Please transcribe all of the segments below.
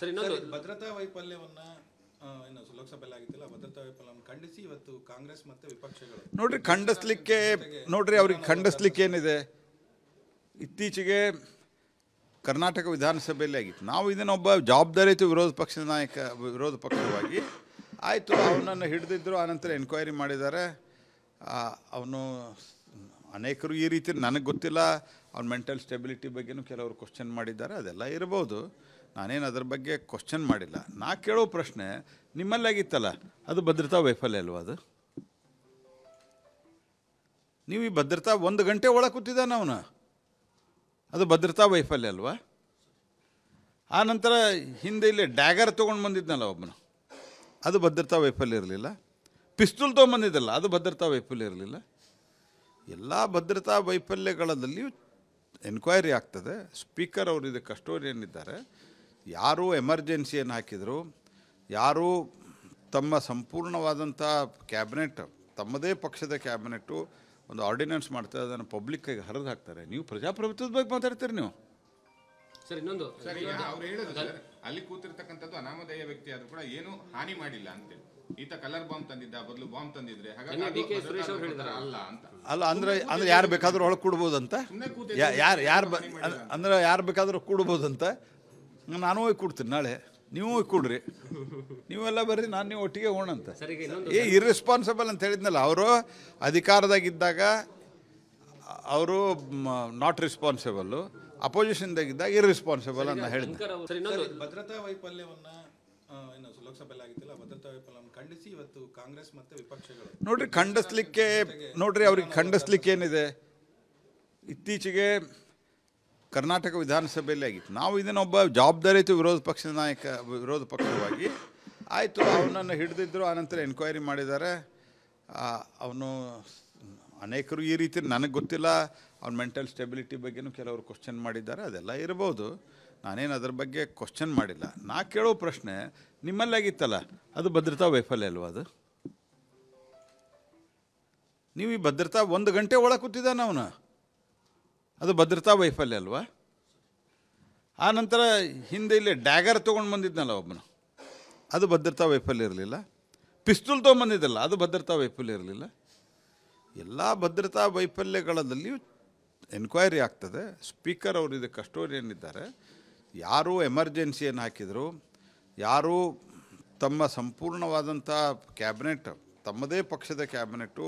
ಸರಿ ಇನ್ನೊಂದು ಭದ್ರತಾ ವೈಫಲ್ಯವನ್ನ ಲೋಕಸಭೆಯಲ್ಲಿ ಇವತ್ತು ಕಾಂಗ್ರೆಸ್ ಮತ್ತೆ ನೋಡ್ರಿ ಖಂಡಿಸ್ಲಿಕ್ಕೆ ನೋಡ್ರಿ ಅವ್ರಿಗೆ ಖಂಡಿಸ್ಲಿಕ್ಕೆ ಏನಿದೆ ಇತ್ತೀಚೆಗೆ ಕರ್ನಾಟಕ ವಿಧಾನಸಭೆಯಲ್ಲಿ ಆಗಿತ್ತು ನಾವು ಇದನ್ನೊಬ್ಬ ಜವಾಬ್ದಾರಿಯುತ ವಿರೋಧ ಪಕ್ಷದ ನಾಯಕ ವಿರೋಧ ಪಕ್ಷವಾಗಿ ಆಯಿತು ಅವನನ್ನು ಹಿಡಿದಿದ್ದರು ಆನಂತರ ಎನ್ಕ್ವೈರಿ ಮಾಡಿದ್ದಾರೆ ಅವನು ಅನೇಕರು ಈ ರೀತಿ ನನಗೆ ಗೊತ್ತಿಲ್ಲ ಅವ್ನ ಮೆಂಟಲ್ ಸ್ಟೆಬಿಲಿಟಿ ಬಗ್ಗೆನೂ ಕೆಲವರು ಕ್ವಶನ್ ಮಾಡಿದ್ದಾರೆ ಅದೆಲ್ಲ ಇರ್ಬೋದು ನಾನೇನು ಅದ್ರ ಬಗ್ಗೆ ಕ್ವಶನ್ ಮಾಡಿಲ್ಲ ನಾ ಕೇಳೋ ಪ್ರಶ್ನೆ ಆಗಿತ್ತಲ್ಲ ಅದು ಭದ್ರತಾ ವೈಫಲ್ಯ ಅಲ್ವಾ ಅದು ನೀವು ಈ ಭದ್ರತಾ ಒಂದು ಗಂಟೆ ಒಳಗೆ ಕೂತಿದ್ದಾನೆ ಅವನು ಅದು ಭದ್ರತಾ ವೈಫಲ್ಯ ಅಲ್ವಾ ಆ ನಂತರ ಹಿಂದೆ ಇಲ್ಲಿ ಡ್ಯಾಗರ್ ತೊಗೊಂಡು ಬಂದಿದ್ನಲ್ಲ ಒಬ್ಬನು ಅದು ಭದ್ರತಾ ವೈಫಲ್ಯ ಇರಲಿಲ್ಲ ಪಿಸ್ತೂಲ್ ತೊಗೊಂಬಂದಿದ್ದಲ್ಲ ಅದು ಭದ್ರತಾ ವೈಫಲ್ಯ ಇರಲಿಲ್ಲ ಎಲ್ಲ ಭದ್ರತಾ ವೈಫಲ್ಯಗಳಲ್ಲಿಯೂ ಎನ್ಕ್ವೈರಿ ಆಗ್ತದೆ ಸ್ಪೀಕರ್ ಅವರು ಇದಕ್ಕೆ ಕಸ್ಟೋರಿಯನ್ ಇದ್ದಾರೆ ಯಾರು ಎಮರ್ಜೆನ್ಸಿಯನ್ನು ಹಾಕಿದರು ಯಾರು ತಮ್ಮ ಸಂಪೂರ್ಣವಾದಂಥ ಕ್ಯಾಬಿನೆಟ್ ತಮ್ಮದೇ ಪಕ್ಷದ ಕ್ಯಾಬಿನೆಟ್ಟು ಒಂದು ಆರ್ಡಿನೆನ್ಸ್ ಮಾಡ್ತಾರೆ ಅದನ್ನು ಪಬ್ಲಿಕ್ಕಾಗಿ ಹರಿದು ಹಾಕ್ತಾರೆ ನೀವು ಪ್ರಜಾಪ್ರಭುತ್ವದ ಬಗ್ಗೆ ಮಾತಾಡ್ತೀರಿ ನೀವು ಸರ್ ಇನ್ನೊಂದು ಅವ್ರು ಹೇಳೋದು ಸರ್ ಅಲ್ಲಿ ಕೂತಿರ್ತಕ್ಕಂಥದ್ದು ಅನಾಮಧೇಯ ವ್ಯಕ್ತಿ ಆದರೂ ಕೂಡ ಏನು ಹಾನಿ ಮಾಡಿಲ್ಲ ಅಂತೇಳಿ ಈತ ಕಲರ್ ಬಾಂಬ್ ತಂದಿದ್ದ ಬದಲು ಬಾಂಬ್ ತಂದಿದ್ರೆ ಅಲ್ಲ ಅಲ್ಲ ಅಂದ್ರೆ ಅಂದ್ರೆ ಯಾರು ಬೇಕಾದ್ರೂ ಒಳಗೆ ಕೂಡ್ಬೋದಂತ ಯಾರು ಯಾರು ಅಂದ್ರೆ ಯಾರು ಬೇಕಾದ್ರೂ ಕೂಡಬಹುದಂತ ನಾನು ಹೋಗಿ ಕೊಡ್ತೀನಿ ನಾಳೆ ನೀವು ಹೋಗಿ ಕೊಡ್ರಿ ನೀವೆಲ್ಲ ಬರ್ರಿ ನಾನು ನೀವು ಒಟ್ಟಿಗೆ ಹೋಣಂತ ಏ ಇರ್ರೆಸ್ಪಾನ್ಸಿಬಲ್ ಅಂತ ಹೇಳಿದ್ನಲ್ಲ ಅವರು ಅಧಿಕಾರದಾಗಿದ್ದಾಗ ಅವರು ನಾಟ್ ರೆಸ್ಪಾನ್ಸಿಬಲ್ಲು ಅಪೋಸಿಷನ್ದಾಗಿದ್ದಾಗ ಇರ್ರೆಸ್ಪಾನ್ಸಿಬಲ್ ಅಂತ ಹೇಳಿದ್ರು ಭದ್ರತಾ ವೈಫಲ್ಯವನ್ನು ನೋಡ್ರಿ ಖಂಡಿಸ್ಲಿಕ್ಕೆ ನೋಡ್ರಿ ಅವ್ರಿಗೆ ಖಂಡಿಸ್ಲಿಕ್ಕೆ ಏನಿದೆ ಇತ್ತೀಚೆಗೆ ಕರ್ನಾಟಕ ವಿಧಾನಸಭೆಯಲ್ಲಿ ಆಗಿತ್ತು ನಾವು ಇದನ್ನು ಒಬ್ಬ ಜವಾಬ್ದಾರಿಯುತ ವಿರೋಧ ಪಕ್ಷದ ನಾಯಕ ವಿರೋಧ ಪಕ್ಷವಾಗಿ ಆಯಿತು ಅವನನ್ನು ಹಿಡಿದಿದ್ದರು ಆನಂತರ ಎನ್ಕ್ವೈರಿ ಮಾಡಿದ್ದಾರೆ ಅವನು ಅನೇಕರು ಈ ರೀತಿ ನನಗೆ ಗೊತ್ತಿಲ್ಲ ಅವ್ನ ಮೆಂಟಲ್ ಸ್ಟೆಬಿಲಿಟಿ ಬಗ್ಗೆನೂ ಕೆಲವರು ಕ್ವಶನ್ ಮಾಡಿದ್ದಾರೆ ಅದೆಲ್ಲ ಇರ್ಬೋದು ನಾನೇನು ಅದ್ರ ಬಗ್ಗೆ ಕ್ವಶನ್ ಮಾಡಿಲ್ಲ ನಾ ಕೇಳೋ ಪ್ರಶ್ನೆ ಆಗಿತ್ತಲ್ಲ ಅದು ಭದ್ರತಾ ವೈಫಲ್ಯ ಅಲ್ವಾ ಅದು ನೀವು ಈ ಭದ್ರತಾ ಒಂದು ಗಂಟೆ ಒಳಗೆ ಕೂತಿದ್ದಾನ ಅವನು ಅದು ಭದ್ರತಾ ವೈಫಲ್ಯ ಅಲ್ವಾ ಆ ನಂತರ ಹಿಂದೆ ಇಲ್ಲಿ ಡ್ಯಾಗರ್ ತೊಗೊಂಡು ಬಂದಿದ್ನಲ್ಲ ಒಬ್ಬನು ಅದು ಭದ್ರತಾ ವೈಫಲ್ಯ ಇರಲಿಲ್ಲ ಪಿಸ್ತೂಲ್ ತೊಗೊಂಬಂದಿದ್ದಲ್ಲ ಅದು ಭದ್ರತಾ ವೈಫಲ್ಯ ಇರಲಿಲ್ಲ ಎಲ್ಲ ಭದ್ರತಾ ವೈಫಲ್ಯಗಳಲ್ಲಿಯೂ ಎನ್ಕ್ವೈರಿ ಆಗ್ತದೆ ಸ್ಪೀಕರ್ ಅವರು ಇದಕ್ಕೆ ಕಸ್ಟೋರಿಯನ್ ಇದ್ದಾರೆ ಯಾರು ಎಮರ್ಜೆನ್ಸಿಯನ್ನು ಹಾಕಿದರು ಯಾರು ತಮ್ಮ ಸಂಪೂರ್ಣವಾದಂಥ ಕ್ಯಾಬಿನೆಟ್ ತಮ್ಮದೇ ಪಕ್ಷದ ಕ್ಯಾಬಿನೆಟ್ಟು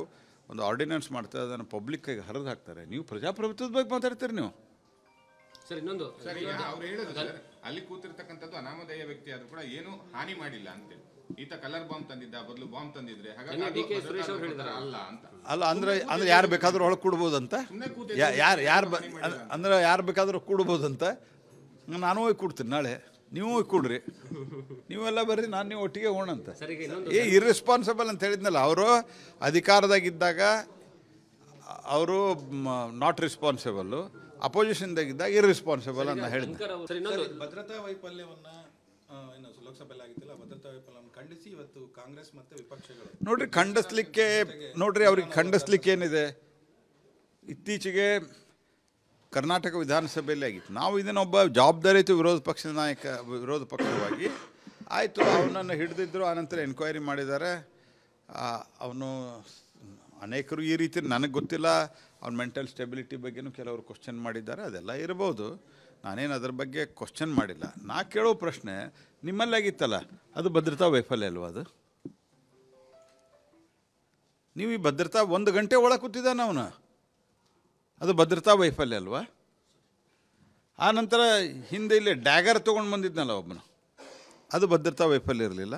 ಒಂದು ಆರ್ಡಿನೆನ್ಸ್ ಮಾಡ್ತಾರೆ ಅದನ್ನು ಪಬ್ಲಿಕ್ಕಾಗಿ ಹರಿದು ಹಾಕ್ತಾರೆ ನೀವು ಪ್ರಜಾಪ್ರಭುತ್ವದ ಬಗ್ಗೆ ಮಾತಾಡ್ತೀರಿ ನೀವು ಸರ್ ಇನ್ನೊಂದು ಅಲ್ಲಿ ಕೂತಿರ್ತಕ್ಕಂಥದ್ದು ಅನಾಮಧೇಯ ವ್ಯಕ್ತಿ ಆದ್ರೂ ಕೂಡ ಏನು ಹಾನಿ ಮಾಡಿಲ್ಲ ಅಂತೇಳಿ ಈತ ಕಲರ್ ಬಾಂಬ್ ತಂದಿದ್ದ ಬದಲು ಬಾಂಬ್ ತಂದಿದ್ರೆ ಅಲ್ಲ ಅಂತ ಅಲ್ಲ ಅಂದ್ರೆ ಅಂದ್ರೆ ಯಾರು ಬೇಕಾದ್ರೂ ಒಳಗೆ ಕೊಡ್ಬೋದಂತ ಯಾರು ಯಾರು ಅಂದ್ರೆ ಯಾರು ಬೇಕಾದ್ರೂ ಕೊಡ್ಬೋದಂತ ನಾನು ಹೋಗಿ ಕೊಡ್ತೀನಿ ನಾಳೆ ನೀವು ಕೊಡ್ರಿ ನೀವೆಲ್ಲ ಬರ್ರಿ ನಾನು ನೀವು ಒಟ್ಟಿಗೆ ಹೋಣಂತ ಏ ಇರ್ರೆಸ್ಪಾನ್ಸಿಬಲ್ ಅಂತ ಹೇಳಿದ್ನಲ್ಲ ಅವರು ಅಧಿಕಾರದಾಗಿದ್ದಾಗ ಅವರು ನಾಟ್ ರೆಸ್ಪಾನ್ಸಿಬಲ್ಲು ಅಪೋಸಿಷನ್ದಾಗಿದ್ದಾಗ ಇರ್ರೆಸ್ಪಾನ್ಸಿಬಲ್ ಅಂತ ಹೇಳಿದ್ರು ಭದ್ರತಾ ವೈಫಲ್ಯವನ್ನು ನೋಡ್ರಿ ಖಂಡಿಸ್ಲಿಕ್ಕೆ ನೋಡ್ರಿ ಅವ್ರಿಗೆ ಖಂಡಿಸ್ಲಿಕ್ಕೆ ಏನಿದೆ ಇತ್ತೀಚೆಗೆ ಕರ್ನಾಟಕ ವಿಧಾನಸಭೆಯಲ್ಲಿ ಆಗಿತ್ತು ನಾವು ಒಬ್ಬ ಜವಾಬ್ದಾರಿಯುತ ವಿರೋಧ ಪಕ್ಷದ ನಾಯಕ ವಿರೋಧ ಪಕ್ಷವಾಗಿ ಆಯಿತು ಅವನನ್ನು ಹಿಡಿದಿದ್ದರು ಆನಂತರ ಎನ್ಕ್ವೈರಿ ಮಾಡಿದ್ದಾರೆ ಅವನು ಅನೇಕರು ಈ ರೀತಿ ನನಗೆ ಗೊತ್ತಿಲ್ಲ ಅವ್ನ ಮೆಂಟಲ್ ಸ್ಟೆಬಿಲಿಟಿ ಬಗ್ಗೆನೂ ಕೆಲವರು ಕ್ವಶನ್ ಮಾಡಿದ್ದಾರೆ ಅದೆಲ್ಲ ಇರಬಹುದು ನಾನೇನು ಅದ್ರ ಬಗ್ಗೆ ಕ್ವಶನ್ ಮಾಡಿಲ್ಲ ನಾ ಕೇಳೋ ಪ್ರಶ್ನೆ ಆಗಿತ್ತಲ್ಲ ಅದು ಭದ್ರತಾ ವೈಫಲ್ಯ ಅಲ್ವಾ ಅದು ನೀವು ಈ ಭದ್ರತಾ ಒಂದು ಗಂಟೆ ಒಳಗೆ ಕೂತಿದ್ದಾನೆ ಅವನು ಅದು ಭದ್ರತಾ ವೈಫಲ್ಯ ಅಲ್ವಾ ಆ ನಂತರ ಹಿಂದೆ ಇಲ್ಲಿ ಡ್ಯಾಗರ್ ತೊಗೊಂಡು ಬಂದಿದ್ನಲ್ಲ ಒಬ್ಬನು ಅದು ಭದ್ರತಾ ವೈಫಲ್ಯ ಇರಲಿಲ್ಲ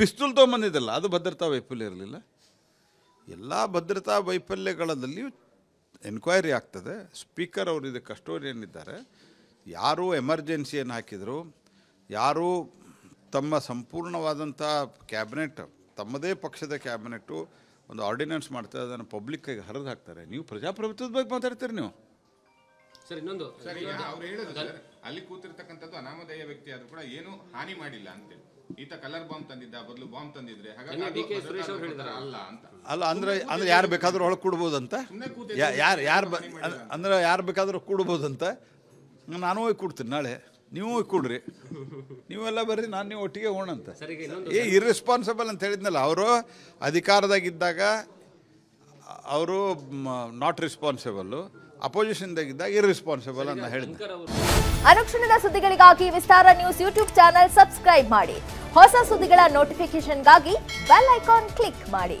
ಪಿಸ್ತೂಲ್ ತೊಗೊಂಬಂದಿದ್ದಲ್ಲ ಅದು ಭದ್ರತಾ ವೈಫಲ್ಯ ಇರಲಿಲ್ಲ ಎಲ್ಲ ಭದ್ರತಾ ವೈಫಲ್ಯಗಳಲ್ಲಿಯೂ ಎನ್ಕ್ವೈರಿ ಆಗ್ತದೆ ಸ್ಪೀಕರ್ ಅವರು ಇದಕ್ಕೆ ಕಸ್ಟೋರಿಯನ್ ಇದ್ದಾರೆ ಯಾರು ಎಮರ್ಜೆನ್ಸಿಯನ್ನು ಹಾಕಿದರು ಯಾರು ತಮ್ಮ ಸಂಪೂರ್ಣವಾದಂಥ ಕ್ಯಾಬಿನೆಟ್ ತಮ್ಮದೇ ಪಕ್ಷದ ಕ್ಯಾಬಿನೆಟ್ಟು ಒಂದು ಆರ್ಡಿನೆನ್ಸ್ ಮಾಡ್ತಾರೆ ಅದನ್ನು ಪಬ್ಲಿಕ್ಕಾಗಿ ಹರಿದು ಹಾಕ್ತಾರೆ ನೀವು ಪ್ರಜಾಪ್ರಭುತ್ವದ ಬಗ್ಗೆ ಮಾತಾಡ್ತೀರಿ ನೀವು ಸರ್ ಇನ್ನೊಂದು ಅಲ್ಲಿ ಕೂತಿರ್ತಕ್ಕಂಥದ್ದು ಅನಾಮಧೇಯ ವ್ಯಕ್ತಿ ಆದ್ರೂ ಕೂಡ ಏನು ಹಾನಿ ಮಾಡಿಲ್ಲ ಅಂತೇಳಿ ಈತ ಕಲರ್ ಬಾಂಬ್ ತಂದಿದ್ದ ಬದಲು ಬಾಂಬ್ ತಂದಿದ್ರೆ ಅಲ್ಲ ಅಲ್ಲ ಅಂದ್ರೆ ಅಂದ್ರೆ ಯಾರು ಬೇಕಾದ್ರೂ ಒಳಗೆ ಕೊಡ್ಬೋದಂತ ಯಾರು ಯಾರು ಅಂದ್ರೆ ಯಾರು ಬೇಕಾದ್ರೂ ಕೊಡ್ಬೋದಂತ ನಾನು ಹೋಗಿ ಕೊಡ್ತೀನಿ ನಾಳೆ ನೀವು ಕೊಡ್ರಿ ನೀವೆಲ್ಲ ಬರ್ರಿ ನಾನು ನೀವು ಒಟ್ಟಿಗೆ ಹೋಣಂತ ಏ ಇರ್ರೆಸ್ಪಾನ್ಸಿಬಲ್ ಅಂತ ಹೇಳಿದ್ನಲ್ಲ ಅವರು ಅಧಿಕಾರದಾಗಿದ್ದಾಗ ಅವರು ನಾಟ್ ರೆಸ್ಪಾನ್ಸಿಬಲ್ಲು ಅಪೋಸಿಷನ್ದಾಗಿದ್ದಾಗ ಇರ್ರೆಸ್ಪಾನ್ಸಿಬಲ್ ಅಂತ ಹೇಳಿದ್ದೆ ಅನುಕ್ಷಣದ ಸುದ್ದಿಗಳಿಗಾಗಿ Vistara news YouTube channel subscribe ಮಾಡಿ ಹೊಸ ಸುದ್ದಿಗಳ ನೋಟಿಫಿಕೇಶನ್ಗಾಗಿ ಬೆಲ್ ಐಕಾನ್ ಕ್ಲಿಕ್ ಮಾಡಿ